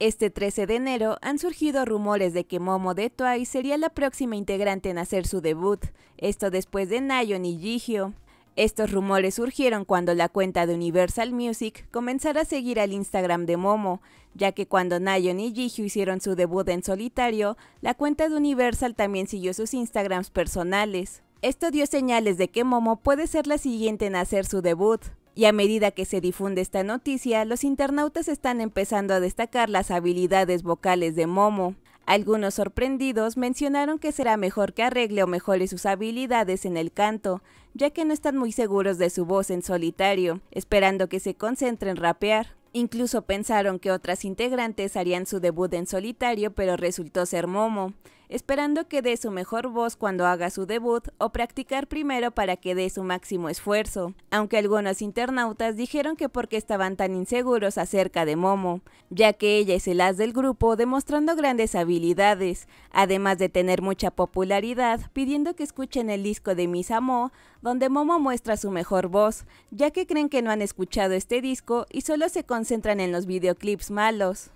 Este 13 de enero han surgido rumores de que Momo de Twice sería la próxima integrante en hacer su debut, esto después de Nayon y Gigio. Estos rumores surgieron cuando la cuenta de Universal Music comenzara a seguir al Instagram de Momo, ya que cuando Nayon y Gigio hicieron su debut en solitario, la cuenta de Universal también siguió sus Instagrams personales. Esto dio señales de que Momo puede ser la siguiente en hacer su debut, y a medida que se difunde esta noticia, los internautas están empezando a destacar las habilidades vocales de Momo. Algunos sorprendidos mencionaron que será mejor que arregle o mejore sus habilidades en el canto, ya que no están muy seguros de su voz en solitario, esperando que se concentre en rapear. Incluso pensaron que otras integrantes harían su debut en solitario, pero resultó ser Momo, esperando que dé su mejor voz cuando haga su debut o practicar primero para que dé su máximo esfuerzo, aunque algunos internautas dijeron que porque estaban tan inseguros acerca de Momo, ya que ella es el as del grupo demostrando grandes habilidades, además de tener mucha popularidad, pidiendo que escuchen el disco de Miss Amo, donde Momo muestra su mejor voz, ya que creen que no han escuchado este disco y solo se concentran en los videoclips malos.